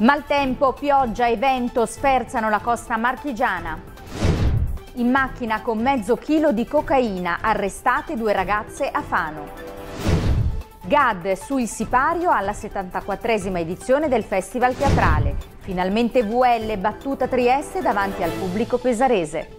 Maltempo, pioggia e vento sferzano la costa marchigiana. In macchina con mezzo chilo di cocaina arrestate due ragazze a Fano. GAD sul sipario alla 74esima edizione del Festival Teatrale. Finalmente VL battuta Trieste davanti al pubblico pesarese.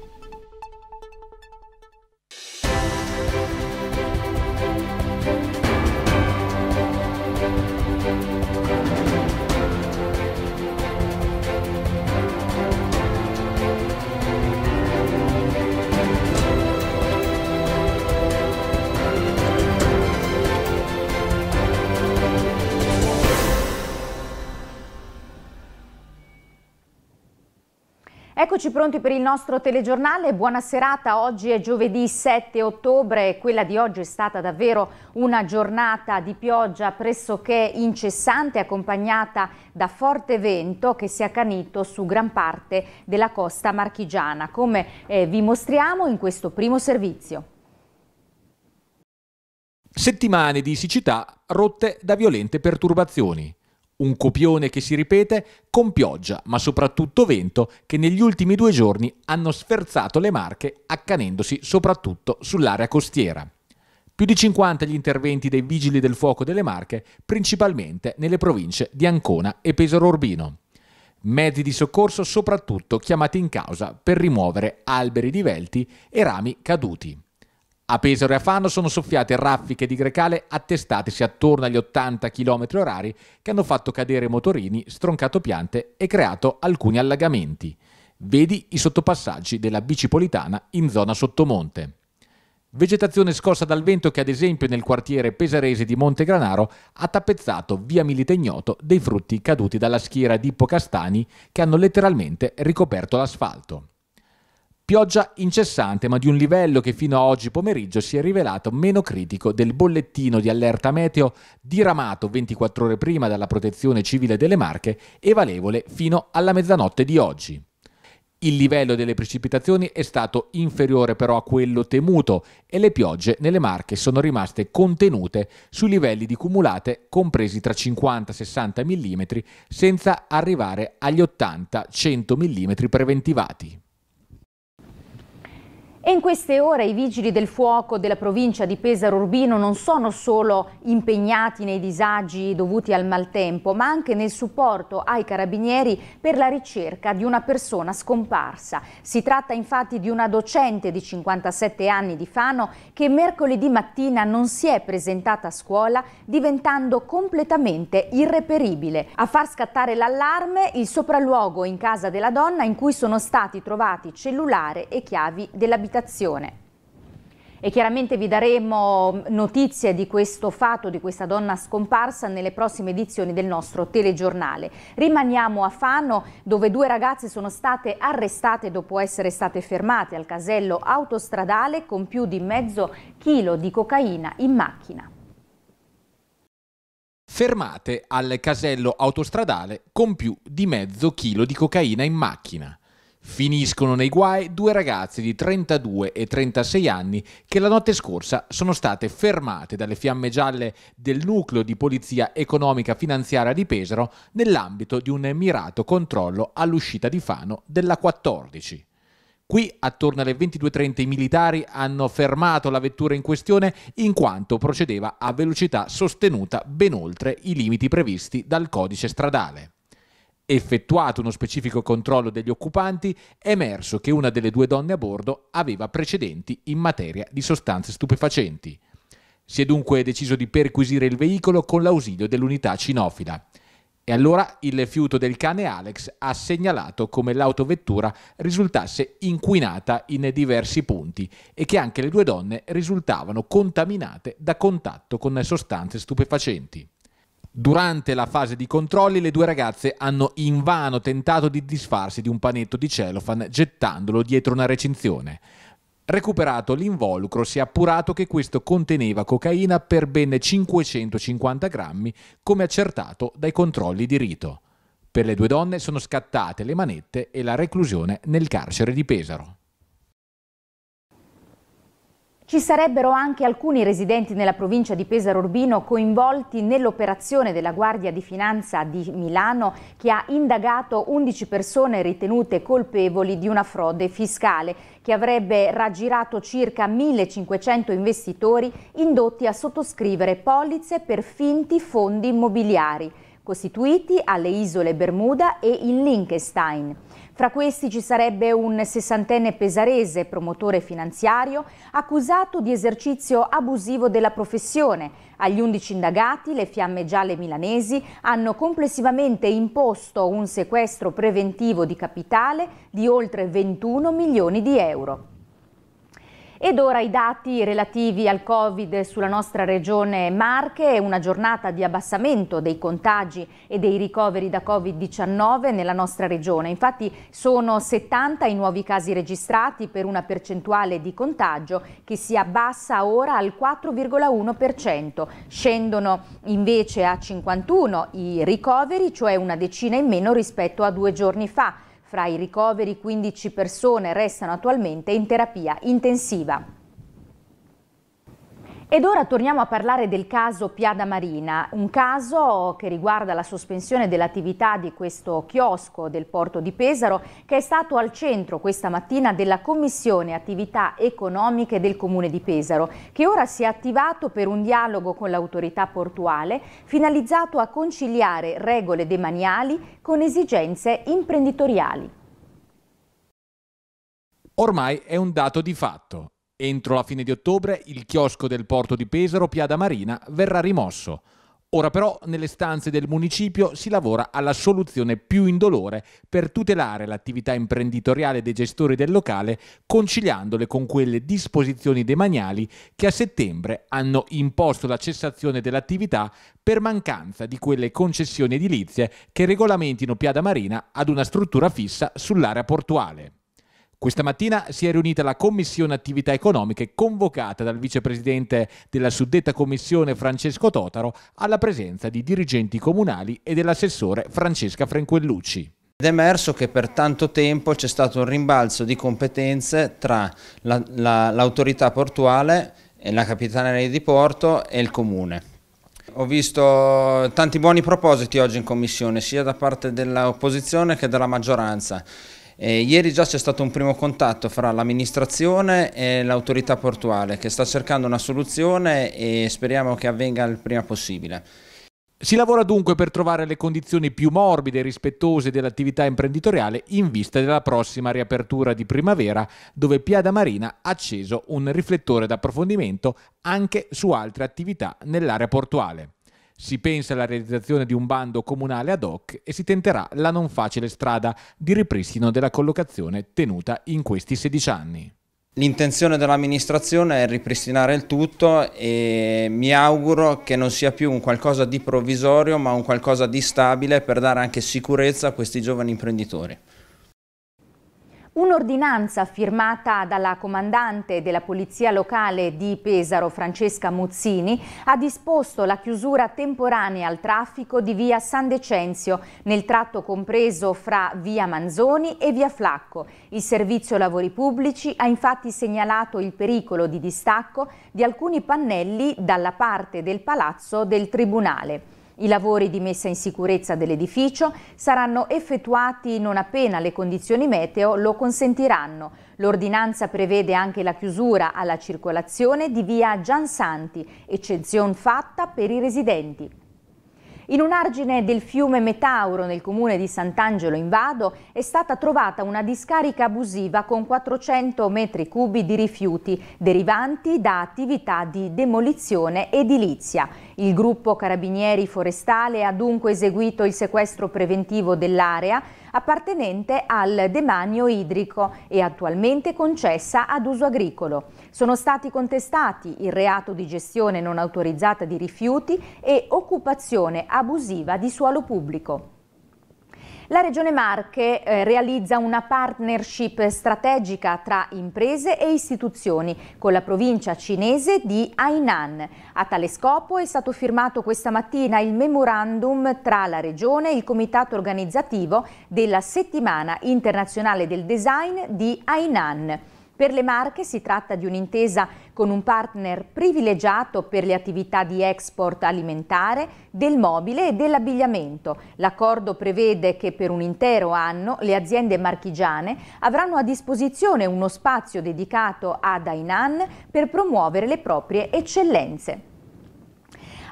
Eccoci pronti per il nostro telegiornale, buona serata, oggi è giovedì 7 ottobre, quella di oggi è stata davvero una giornata di pioggia pressoché incessante accompagnata da forte vento che si è accanito su gran parte della costa marchigiana, come eh, vi mostriamo in questo primo servizio. Settimane di siccità rotte da violente perturbazioni. Un copione che si ripete con pioggia, ma soprattutto vento, che negli ultimi due giorni hanno sferzato le Marche, accanendosi soprattutto sull'area costiera. Più di 50 gli interventi dei vigili del fuoco delle Marche, principalmente nelle province di Ancona e Pesaro Urbino. Mezzi di soccorso soprattutto chiamati in causa per rimuovere alberi divelti e rami caduti. A Pesaro e a Fano sono soffiate raffiche di grecale attestatesi attorno agli 80 km orari che hanno fatto cadere motorini, stroncato piante e creato alcuni allagamenti. Vedi i sottopassaggi della bicipolitana in zona sottomonte. Vegetazione scossa dal vento che ad esempio nel quartiere pesarese di Monte Granaro ha tappezzato via Milite Ignoto dei frutti caduti dalla schiera di ippocastani che hanno letteralmente ricoperto l'asfalto. Pioggia incessante ma di un livello che fino a oggi pomeriggio si è rivelato meno critico del bollettino di allerta meteo diramato 24 ore prima dalla Protezione Civile delle Marche e valevole fino alla mezzanotte di oggi. Il livello delle precipitazioni è stato inferiore però a quello temuto e le piogge nelle Marche sono rimaste contenute sui livelli di cumulate compresi tra 50-60 mm senza arrivare agli 80-100 mm preventivati. E in queste ore i vigili del fuoco della provincia di Pesaro Urbino non sono solo impegnati nei disagi dovuti al maltempo, ma anche nel supporto ai carabinieri per la ricerca di una persona scomparsa. Si tratta infatti di una docente di 57 anni di Fano che mercoledì mattina non si è presentata a scuola diventando completamente irreperibile. A far scattare l'allarme il sopralluogo in casa della donna in cui sono stati trovati cellulare e chiavi dell'abitazione abitazione. E chiaramente vi daremo notizie di questo fatto, di questa donna scomparsa nelle prossime edizioni del nostro telegiornale. Rimaniamo a Fano dove due ragazze sono state arrestate dopo essere state fermate al casello autostradale con più di mezzo chilo di cocaina in macchina fermate al casello autostradale con più di mezzo chilo di cocaina in macchina. Finiscono nei guai due ragazze di 32 e 36 anni che la notte scorsa sono state fermate dalle fiamme gialle del nucleo di polizia economica finanziaria di Pesaro nell'ambito di un mirato controllo all'uscita di Fano della 14. Qui, attorno alle 22.30, i militari hanno fermato la vettura in questione in quanto procedeva a velocità sostenuta ben oltre i limiti previsti dal codice stradale effettuato uno specifico controllo degli occupanti, è emerso che una delle due donne a bordo aveva precedenti in materia di sostanze stupefacenti. Si è dunque deciso di perquisire il veicolo con l'ausilio dell'unità cinofila. E allora il fiuto del cane Alex ha segnalato come l'autovettura risultasse inquinata in diversi punti e che anche le due donne risultavano contaminate da contatto con sostanze stupefacenti. Durante la fase di controlli le due ragazze hanno invano tentato di disfarsi di un panetto di cellophane gettandolo dietro una recinzione. Recuperato l'involucro si è appurato che questo conteneva cocaina per ben 550 grammi, come accertato dai controlli di rito. Per le due donne sono scattate le manette e la reclusione nel carcere di Pesaro. Ci sarebbero anche alcuni residenti nella provincia di Pesaro Urbino coinvolti nell'operazione della Guardia di Finanza di Milano che ha indagato 11 persone ritenute colpevoli di una frode fiscale che avrebbe raggirato circa 1500 investitori indotti a sottoscrivere polizze per finti fondi immobiliari costituiti alle isole Bermuda e in Liechtenstein. Fra questi ci sarebbe un sessantenne pesarese, promotore finanziario, accusato di esercizio abusivo della professione. Agli undici indagati, le fiamme gialle milanesi hanno complessivamente imposto un sequestro preventivo di capitale di oltre 21 milioni di euro. Ed ora i dati relativi al Covid sulla nostra regione Marche, una giornata di abbassamento dei contagi e dei ricoveri da Covid-19 nella nostra regione. Infatti sono 70 i nuovi casi registrati per una percentuale di contagio che si abbassa ora al 4,1%. Scendono invece a 51 i ricoveri, cioè una decina in meno rispetto a due giorni fa. Fra i ricoveri 15 persone restano attualmente in terapia intensiva. Ed ora torniamo a parlare del caso Piada Marina, un caso che riguarda la sospensione dell'attività di questo chiosco del porto di Pesaro che è stato al centro questa mattina della Commissione Attività Economiche del Comune di Pesaro che ora si è attivato per un dialogo con l'autorità portuale finalizzato a conciliare regole demaniali con esigenze imprenditoriali. Ormai è un dato di fatto. Entro la fine di ottobre il chiosco del porto di Pesaro, Piada Marina, verrà rimosso. Ora però nelle stanze del municipio si lavora alla soluzione più indolore per tutelare l'attività imprenditoriale dei gestori del locale, conciliandole con quelle disposizioni demaniali che a settembre hanno imposto la cessazione dell'attività per mancanza di quelle concessioni edilizie che regolamentino Piada Marina ad una struttura fissa sull'area portuale. Questa mattina si è riunita la Commissione Attività Economiche convocata dal vicepresidente della suddetta commissione Francesco Totaro alla presenza di dirigenti comunali e dell'assessore Francesca Frenquellucci. Ed è emerso che per tanto tempo c'è stato un rimbalzo di competenze tra l'autorità la, la, portuale, la capitaneria di porto e il comune. Ho visto tanti buoni propositi oggi in commissione, sia da parte dell'opposizione che della maggioranza. Eh, ieri già c'è stato un primo contatto fra l'amministrazione e l'autorità portuale che sta cercando una soluzione e speriamo che avvenga il prima possibile. Si lavora dunque per trovare le condizioni più morbide e rispettose dell'attività imprenditoriale in vista della prossima riapertura di primavera, dove Piada Marina ha acceso un riflettore d'approfondimento anche su altre attività nell'area portuale. Si pensa alla realizzazione di un bando comunale ad hoc e si tenterà la non facile strada di ripristino della collocazione tenuta in questi 16 anni. L'intenzione dell'amministrazione è ripristinare il tutto e mi auguro che non sia più un qualcosa di provvisorio ma un qualcosa di stabile per dare anche sicurezza a questi giovani imprenditori. Un'ordinanza firmata dalla comandante della Polizia Locale di Pesaro, Francesca Muzzini, ha disposto la chiusura temporanea al traffico di via San Decenzio, nel tratto compreso fra via Manzoni e via Flacco. Il Servizio Lavori Pubblici ha infatti segnalato il pericolo di distacco di alcuni pannelli dalla parte del palazzo del Tribunale. I lavori di messa in sicurezza dell'edificio saranno effettuati non appena le condizioni meteo lo consentiranno. L'ordinanza prevede anche la chiusura alla circolazione di via Gian Santi, eccezione fatta per i residenti. In un argine del fiume Metauro nel comune di Sant'Angelo in Vado è stata trovata una discarica abusiva con 400 metri cubi di rifiuti derivanti da attività di demolizione edilizia. Il gruppo Carabinieri Forestale ha dunque eseguito il sequestro preventivo dell'area appartenente al demanio idrico e attualmente concessa ad uso agricolo. Sono stati contestati il reato di gestione non autorizzata di rifiuti e occupazione abusiva di suolo pubblico. La Regione Marche eh, realizza una partnership strategica tra imprese e istituzioni con la provincia cinese di Hainan. A tale scopo è stato firmato questa mattina il memorandum tra la Regione e il comitato organizzativo della Settimana Internazionale del Design di Hainan. Per le Marche si tratta di un'intesa con un partner privilegiato per le attività di export alimentare, del mobile e dell'abbigliamento. L'accordo prevede che per un intero anno le aziende marchigiane avranno a disposizione uno spazio dedicato ad Hainan per promuovere le proprie eccellenze.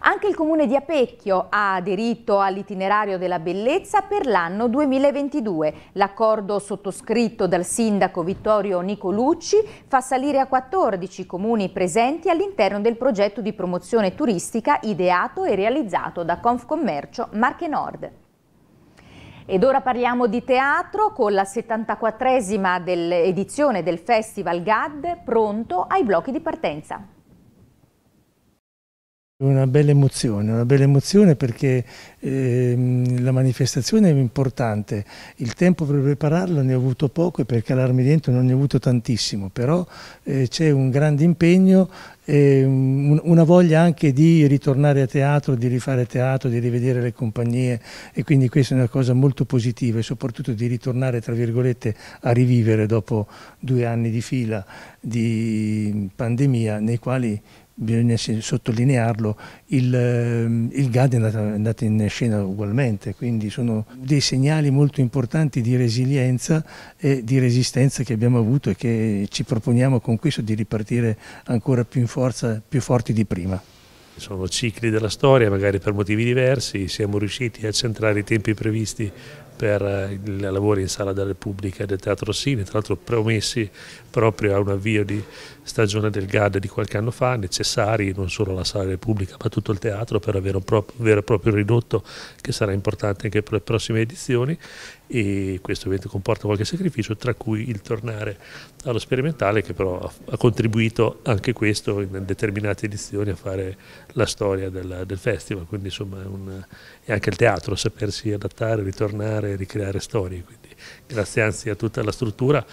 Anche il comune di Apecchio ha aderito all'itinerario della bellezza per l'anno 2022. L'accordo sottoscritto dal sindaco Vittorio Nicolucci fa salire a 14 comuni presenti all'interno del progetto di promozione turistica ideato e realizzato da Confcommercio Marche Nord. Ed ora parliamo di teatro con la 74esima edizione del Festival GAD pronto ai blocchi di partenza. Una bella emozione, una bella emozione perché ehm, la manifestazione è importante, il tempo per prepararla ne ho avuto poco e per calarmi dentro non ne ho avuto tantissimo, però eh, c'è un grande impegno e un, una voglia anche di ritornare a teatro, di rifare teatro, di rivedere le compagnie e quindi questa è una cosa molto positiva e soprattutto di ritornare tra virgolette a rivivere dopo due anni di fila di pandemia nei quali bisogna sottolinearlo, il, ehm, il GAD è andato, è andato, in scena ugualmente, quindi sono dei segnali molto importanti di resilienza e di resistenza che abbiamo avuto e che ci proponiamo con questo di ripartire ancora più in forza, più forti di prima. Sono cicli della storia, magari per motivi diversi, siamo riusciti a centrare i tempi previsti per eh, i lavori in Sala della Repubblica del Teatro Sini, tra l'altro promessi proprio a un avvio di stagione del GAD di qualche anno fa, necessari non solo alla Sala della Repubblica ma tutto il teatro per avere un vero e proprio ridotto che sarà importante anche per le prossime edizioni e questo ovviamente comporta qualche sacrificio, tra cui il tornare allo sperimentale che però ha contribuito anche questo in determinate edizioni a fare la storia del, del festival, quindi insomma è, un, è anche il teatro sapersi adattare, ritornare, ricreare storie. Quindi grazie anzi a tutta la struttura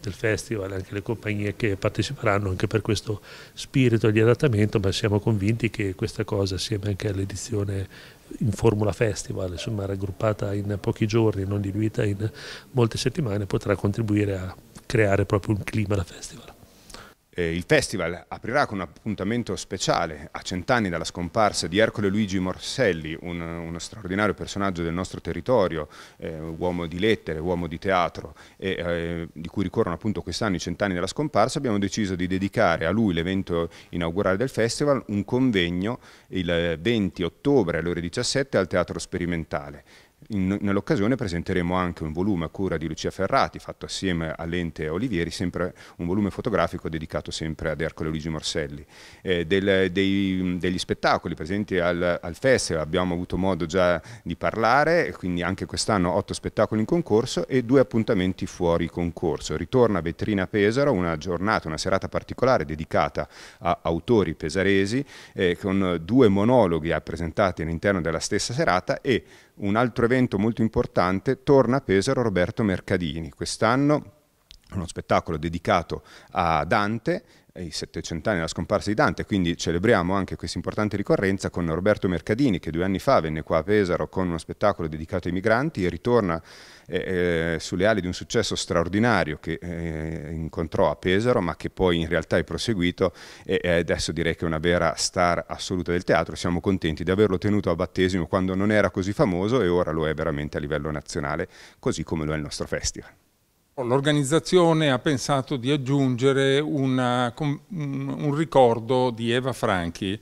del festival, e anche le compagnie che parteciperanno anche per questo spirito di adattamento, ma siamo convinti che questa cosa, assieme anche all'edizione in Formula Festival, insomma raggruppata in pochi giorni, e non diluita in molte settimane, potrà contribuire a creare proprio un clima da festival. Eh, il festival aprirà con un appuntamento speciale a cent'anni dalla scomparsa di Ercole Luigi Morselli, un, uno straordinario personaggio del nostro territorio, eh, uomo di lettere, uomo di teatro, e, eh, di cui ricorrono appunto quest'anno i cent'anni della scomparsa, abbiamo deciso di dedicare a lui l'evento inaugurale del festival, un convegno il 20 ottobre alle ore 17 al Teatro Sperimentale nell'occasione presenteremo anche un volume a cura di Lucia Ferrati, fatto assieme all'ente Olivieri, sempre un volume fotografico dedicato sempre ad Ercole Luigi Morselli. Eh, del, dei, degli spettacoli presenti al, al, festival abbiamo avuto modo già di parlare, quindi anche quest'anno otto spettacoli in concorso e due appuntamenti fuori concorso. Ritorna a Vetrina Pesaro, una giornata, una serata particolare dedicata a autori pesaresi, eh, con due monologhi presentati all'interno della stessa serata e un altro evento molto importante, torna a Pesaro Roberto Mercadini. Quest'anno uno spettacolo dedicato a Dante i 700 anni della scomparsa di Dante, quindi celebriamo anche questa importante ricorrenza con Roberto Mercadini che due anni fa venne qua a Pesaro con uno spettacolo dedicato ai migranti e ritorna eh, eh sulle ali di un successo straordinario che eh, incontrò a Pesaro ma che poi in realtà è proseguito e adesso direi che è una vera star assoluta del teatro, siamo contenti di averlo tenuto a battesimo quando non era così famoso e ora lo è veramente a livello nazionale, così come lo è il nostro festival. L'organizzazione ha pensato di aggiungere una, un ricordo di Eva Franchi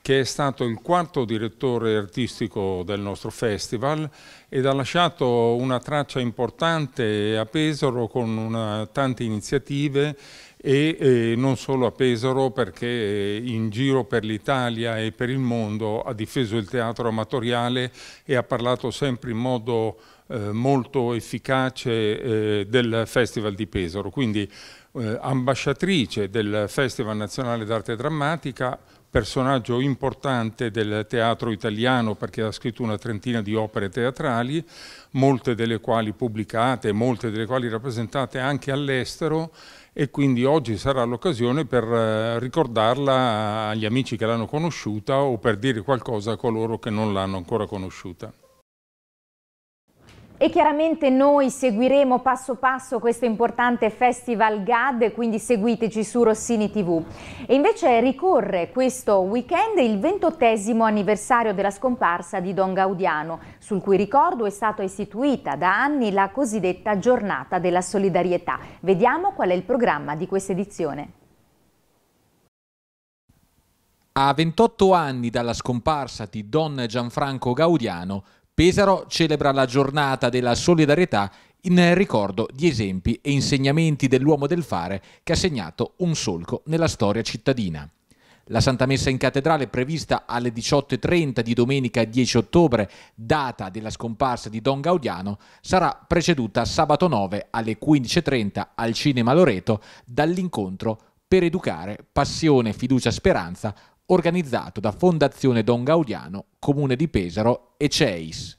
che è stato il quarto direttore artistico del nostro festival ed ha lasciato una traccia importante a Pesaro con una, tante iniziative e, e non solo a Pesaro perché in giro per l'Italia e per il mondo ha difeso il teatro amatoriale e ha parlato sempre in modo eh, molto efficace eh, del Festival di Pesaro, quindi eh, ambasciatrice del Festival Nazionale d'Arte Drammatica, personaggio importante del teatro italiano perché ha scritto una trentina di opere teatrali, molte delle quali pubblicate, molte delle quali rappresentate anche all'estero e quindi oggi sarà l'occasione per ricordarla agli amici che l'hanno conosciuta o per dire qualcosa a coloro che non l'hanno ancora conosciuta. E chiaramente noi seguiremo passo passo questo importante Festival GAD, quindi seguiteci su Rossini TV. E invece ricorre questo weekend il ventottesimo anniversario della scomparsa di Don Gaudiano, sul cui ricordo è stata istituita da anni la cosiddetta giornata della solidarietà. Vediamo qual è il programma di questa edizione. A 28 anni dalla scomparsa di Don Gianfranco Gaudiano, Pesaro celebra la giornata della solidarietà in ricordo di esempi e insegnamenti dell'uomo del fare che ha segnato un solco nella storia cittadina. La Santa Messa in cattedrale prevista alle 18.30 di domenica 10 ottobre, data della scomparsa di Don Gaudiano, sarà preceduta sabato 9 alle 15.30 al Cinema Loreto dall'incontro per educare passione, fiducia, speranza organizzato da Fondazione Don Gaudiano, Comune di Pesaro e CEIS.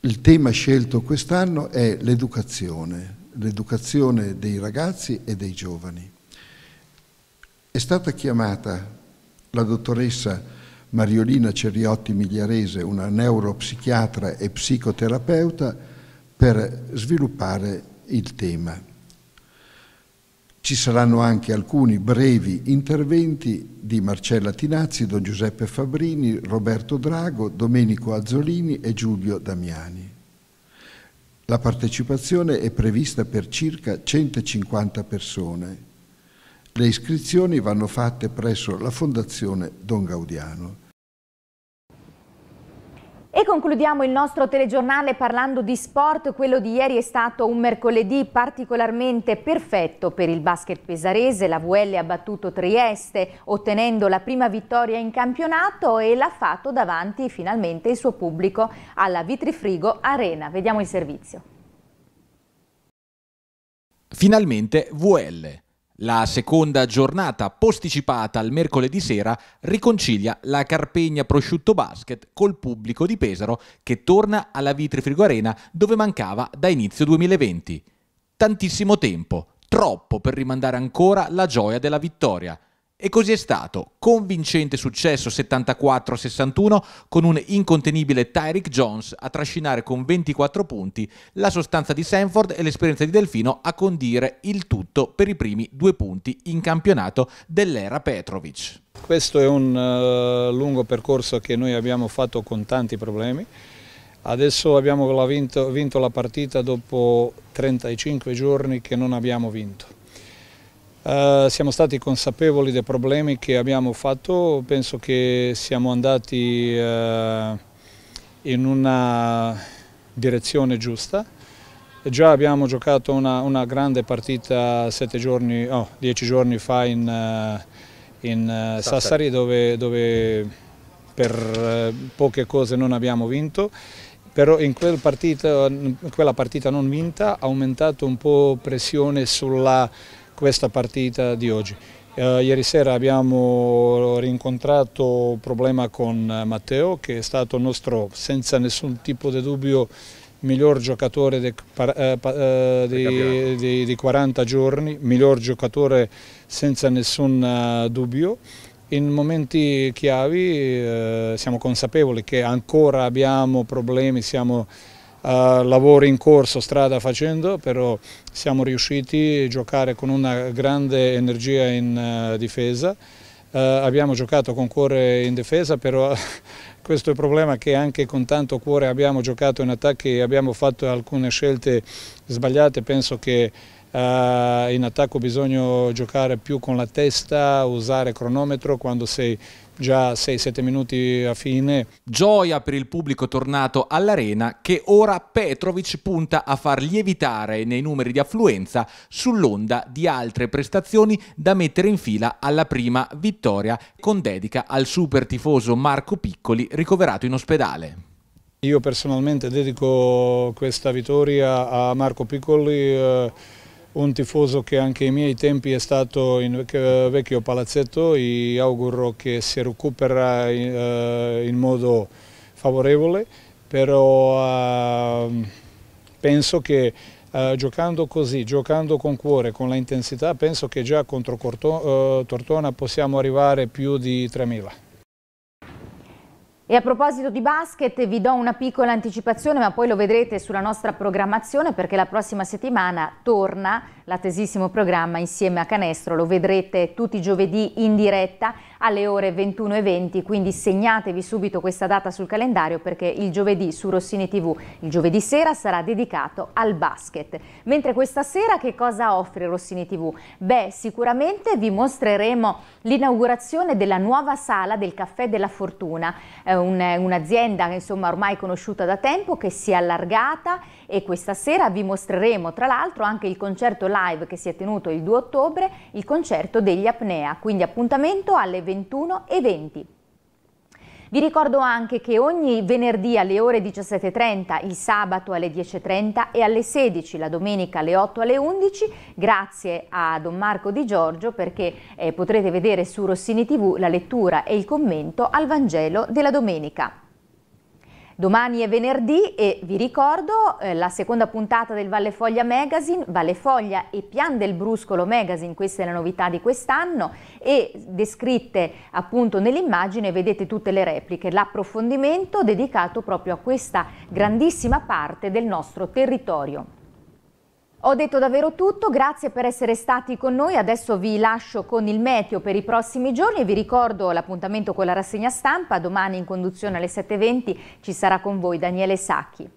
Il tema scelto quest'anno è l'educazione, l'educazione dei ragazzi e dei giovani. È stata chiamata la dottoressa Mariolina Ceriotti Migliarese, una neuropsichiatra e psicoterapeuta, per sviluppare il tema. Ci saranno anche alcuni brevi interventi di Marcella Tinazzi, Don Giuseppe Fabrini, Roberto Drago, Domenico Azzolini e Giulio Damiani. La partecipazione è prevista per circa 150 persone. Le iscrizioni vanno fatte presso la Fondazione Don Gaudiano. E concludiamo il nostro telegiornale parlando di sport. Quello di ieri è stato un mercoledì particolarmente perfetto per il basket pesarese. La VL ha battuto Trieste ottenendo la prima vittoria in campionato e l'ha fatto davanti finalmente il suo pubblico alla Vitrifrigo Arena. Vediamo il servizio. Finalmente VL la seconda giornata, posticipata al mercoledì sera, riconcilia la Carpegna Prosciutto Basket col pubblico di Pesaro che torna alla Vitri Frigo Arena dove mancava da inizio 2020. Tantissimo tempo, troppo per rimandare ancora la gioia della vittoria. E così è stato, convincente successo 74-61 con un incontenibile Tyrick Jones a trascinare con 24 punti la sostanza di Sanford e l'esperienza di Delfino a condire il tutto per i primi due punti in campionato dell'era Petrovic. Questo è un uh, lungo percorso che noi abbiamo fatto con tanti problemi. Adesso abbiamo vinto, vinto la partita dopo 35 giorni che non abbiamo vinto eh, siamo stati consapevoli dei problemi che abbiamo fatto, penso che siamo andati uh, in una direzione giusta. Già abbiamo giocato una, una grande partita giorni, oh, dieci giorni fa in, uh, in Sassari dove, dove per poche cose non abbiamo vinto però in, quel partita, in quella partita non vinta ha aumentato un po' pressione sulla questa partita di oggi. Uh, ieri sera abbiamo rincontrato un problema con eh, Matteo che è stato il nostro, senza nessun tipo di dubbio, miglior giocatore eh, di, uh, di, 40 giorni, miglior giocatore senza nessun dubbio. In momenti chiavi eh, siamo consapevoli che ancora abbiamo problemi, siamo eh, lavori in corso, strada facendo, però siamo riusciti a giocare con una grande energia in uh, difesa. Uh, abbiamo giocato con cuore in difesa, però questo è il problema che anche con tanto cuore abbiamo giocato in attacco e abbiamo fatto alcune scelte sbagliate. Penso che uh, in attacco bisogna giocare più con la testa, usare cronometro quando sei già 6-7 minuti a fine. Gioia per il pubblico tornato all'arena che ora Petrovic punta a far lievitare nei numeri di affluenza sull'onda di altre prestazioni da mettere in fila alla prima vittoria con dedica al super tifoso Marco Piccoli ricoverato in ospedale. Io personalmente dedico questa vittoria a Marco Piccoli eh, un tifoso che anche ai miei tempi è stato in vecchio palazzetto, e auguro che si recupera in eh, modo favorevole, però ehm, penso che eh, giocando così, giocando con cuore, con l'intensità, penso che già contro eh, Tortona possiamo arrivare più di 3.000. E a proposito di basket vi do una piccola anticipazione ma poi lo vedrete sulla nostra programmazione perché la prossima settimana torna l'attesissimo programma insieme a Canestro, lo vedrete tutti i giovedì in diretta alle ore 21.20, quindi segnatevi subito questa data sul calendario perché il giovedì su Rossini TV, il giovedì sera sarà dedicato al basket. Mentre questa sera che cosa offre Rossini TV? Beh, sicuramente vi mostreremo l'inaugurazione della nuova sala del Caffè della Fortuna, eh, un'azienda un insomma ormai conosciuta da tempo che si è allargata e questa sera vi mostreremo tra l'altro anche il concerto live che si è tenuto il 2 ottobre, il concerto degli Apnea, quindi appuntamento alle 21.20. Vi ricordo anche che ogni venerdì alle ore 17.30, il sabato alle 10.30 e alle 16, la domenica alle 8 alle 11, grazie a Don Marco Di Giorgio perché eh, potrete vedere su Rossini TV la lettura e il commento al Vangelo della domenica. Domani è venerdì e vi ricordo eh, la seconda puntata del Valle Foglia Magazine, Valle Foglia e Pian del Bruscolo Magazine, questa è la novità di quest'anno e descritte appunto nell'immagine vedete tutte le repliche, l'approfondimento dedicato proprio a questa grandissima parte del nostro territorio. Ho detto davvero tutto, grazie per essere stati con noi, adesso vi lascio con il meteo per i prossimi giorni e vi ricordo l'appuntamento con la rassegna stampa, domani in conduzione alle 7.20 ci sarà con voi Daniele Sacchi.